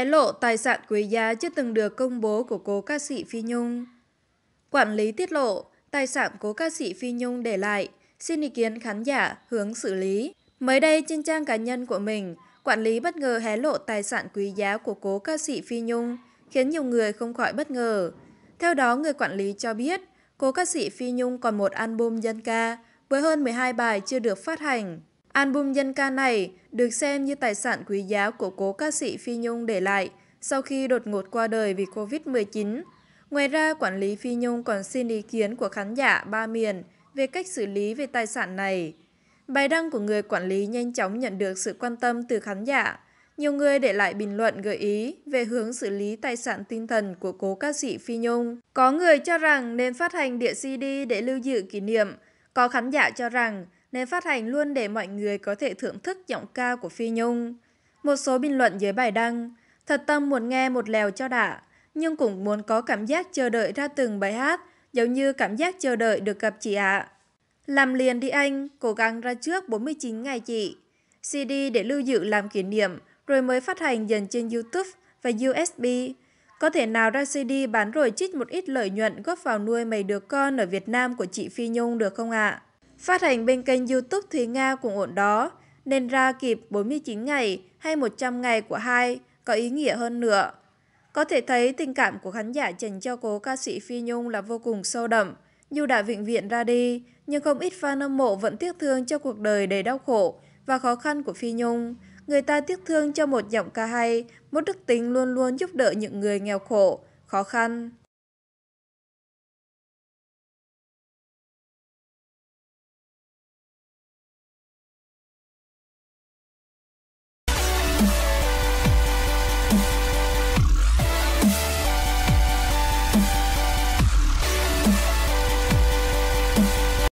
hé lộ tài sản quý giá chưa từng được công bố của cố ca sĩ Phi Nhung. Quản lý tiết lộ tài sản cố ca sĩ Phi Nhung để lại, xin ý kiến khán giả hướng xử lý. Mới đây trên trang cá nhân của mình, quản lý bất ngờ hé lộ tài sản quý giá của cố ca sĩ Phi Nhung, khiến nhiều người không khỏi bất ngờ. Theo đó, người quản lý cho biết, cố ca sĩ Phi Nhung còn một album dân ca với hơn 12 bài chưa được phát hành. Album dân ca này được xem như tài sản quý giá của cố ca sĩ Phi Nhung để lại sau khi đột ngột qua đời vì Covid-19. Ngoài ra, quản lý Phi Nhung còn xin ý kiến của khán giả ba miền về cách xử lý về tài sản này. Bài đăng của người quản lý nhanh chóng nhận được sự quan tâm từ khán giả. Nhiều người để lại bình luận gợi ý về hướng xử lý tài sản tinh thần của cố ca sĩ Phi Nhung. Có người cho rằng nên phát hành đĩa CD để lưu giữ kỷ niệm. Có khán giả cho rằng nên phát hành luôn để mọi người có thể thưởng thức giọng ca của Phi Nhung. Một số bình luận dưới bài đăng, thật tâm muốn nghe một lèo cho đã, nhưng cũng muốn có cảm giác chờ đợi ra từng bài hát, giống như cảm giác chờ đợi được gặp chị ạ. Làm liền đi anh, cố gắng ra trước 49 ngày chị. CD để lưu giữ làm kỷ niệm, rồi mới phát hành dần trên YouTube và USB. Có thể nào ra CD bán rồi trích một ít lợi nhuận góp vào nuôi mấy đứa con ở Việt Nam của chị Phi Nhung được không ạ? À? Phát hành bên kênh YouTube Thúy Nga cùng ổn đó, nên ra kịp 49 ngày hay 100 ngày của hai có ý nghĩa hơn nữa. Có thể thấy tình cảm của khán giả dành cho cố ca sĩ Phi Nhung là vô cùng sâu đậm. Dù đã vĩnh viễn ra đi, nhưng không ít fan hâm mộ vẫn tiếc thương cho cuộc đời đầy đau khổ và khó khăn của Phi Nhung. Người ta tiếc thương cho một giọng ca hay, một đức tính luôn luôn giúp đỡ những người nghèo khổ, khó khăn.